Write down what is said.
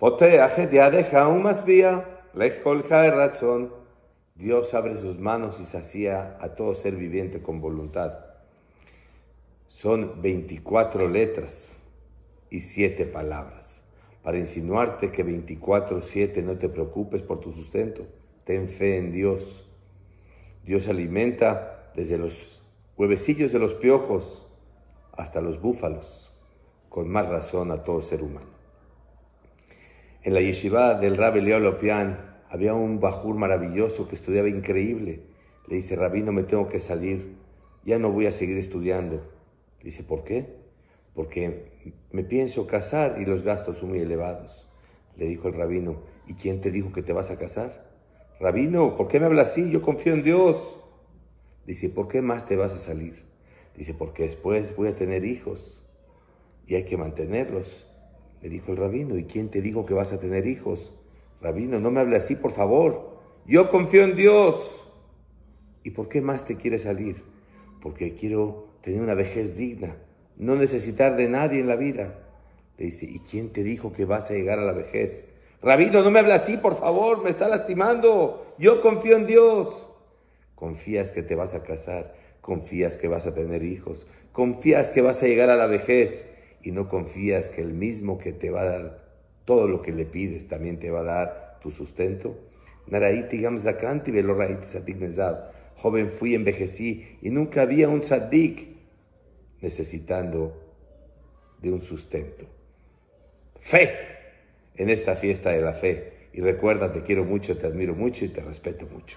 un más día. le de razón. Dios abre sus manos y sacia a todo ser viviente con voluntad. Son 24 letras y 7 palabras para insinuarte que 24-7 no te preocupes por tu sustento. Ten fe en Dios. Dios alimenta desde los huevecillos de los piojos hasta los búfalos, con más razón a todo ser humano. En la yeshiva del Rabbi Leolopian había un bajur maravilloso que estudiaba increíble. Le dice, Rabino, me tengo que salir, ya no voy a seguir estudiando. dice, ¿por qué? Porque me pienso casar y los gastos son muy elevados. Le dijo el rabino, ¿y quién te dijo que te vas a casar? Rabino, ¿por qué me hablas así? Yo confío en Dios. Dice, ¿por qué más te vas a salir? Dice, porque después voy a tener hijos y hay que mantenerlos. Le dijo el rabino, ¿y quién te dijo que vas a tener hijos? Rabino, no me hable así, por favor. Yo confío en Dios. ¿Y por qué más te quieres salir? Porque quiero tener una vejez digna, no necesitar de nadie en la vida. Le dice, ¿y quién te dijo que vas a llegar a la vejez? Rabino, no me hable así, por favor, me está lastimando. Yo confío en Dios. Confías que te vas a casar, confías que vas a tener hijos, confías que vas a llegar a la vejez y no confías que el mismo que te va a dar todo lo que le pides también te va a dar tu sustento. Joven fui, envejecí y nunca había un Sadik necesitando de un sustento. Fe en esta fiesta de la fe. Y recuerda, te quiero mucho, te admiro mucho y te respeto mucho.